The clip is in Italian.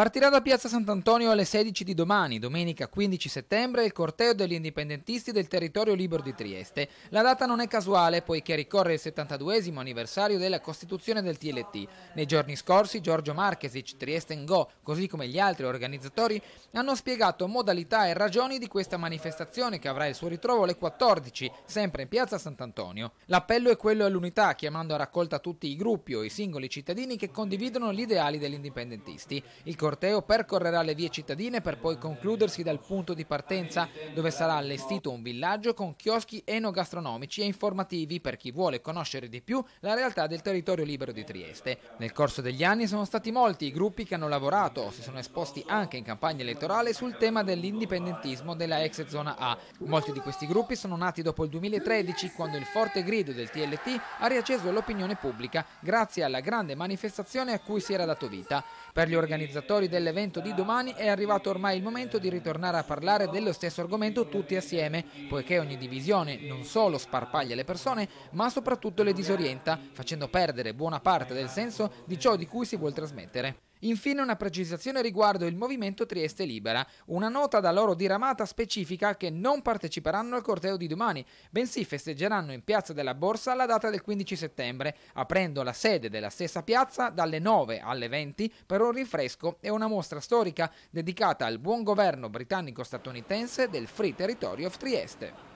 Partirà da Piazza Sant'Antonio alle 16 di domani, domenica 15 settembre, il corteo degli indipendentisti del territorio libero di Trieste. La data non è casuale poiché ricorre il 72 anniversario della costituzione del TLT. Nei giorni scorsi Giorgio Marchesic, Trieste Go, così come gli altri organizzatori, hanno spiegato modalità e ragioni di questa manifestazione che avrà il suo ritrovo alle 14, sempre in Piazza Sant'Antonio. L'appello è quello all'unità, chiamando a raccolta tutti i gruppi o i singoli cittadini che condividono gli ideali degli indipendentisti. Il corteo corteo percorrerà le vie cittadine per poi concludersi dal punto di partenza, dove sarà allestito un villaggio con chioschi enogastronomici e informativi per chi vuole conoscere di più la realtà del territorio libero di Trieste. Nel corso degli anni sono stati molti i gruppi che hanno lavorato o si sono esposti anche in campagna elettorale sul tema dell'indipendentismo della ex zona A. Molti di questi gruppi sono nati dopo il 2013, quando il forte grido del TLT ha riacceso l'opinione pubblica grazie alla grande manifestazione a cui si era dato vita. Per gli organizzatori organizzatori dell'evento di domani è arrivato ormai il momento di ritornare a parlare dello stesso argomento tutti assieme, poiché ogni divisione non solo sparpaglia le persone, ma soprattutto le disorienta, facendo perdere buona parte del senso di ciò di cui si vuol trasmettere. Infine una precisazione riguardo il Movimento Trieste Libera, una nota da loro diramata specifica che non parteciperanno al corteo di domani, bensì festeggeranno in Piazza della Borsa la data del 15 settembre, aprendo la sede della stessa piazza dalle 9 alle 20 per un rinfresco e una mostra storica dedicata al buon governo britannico-statunitense del Free Territory of Trieste.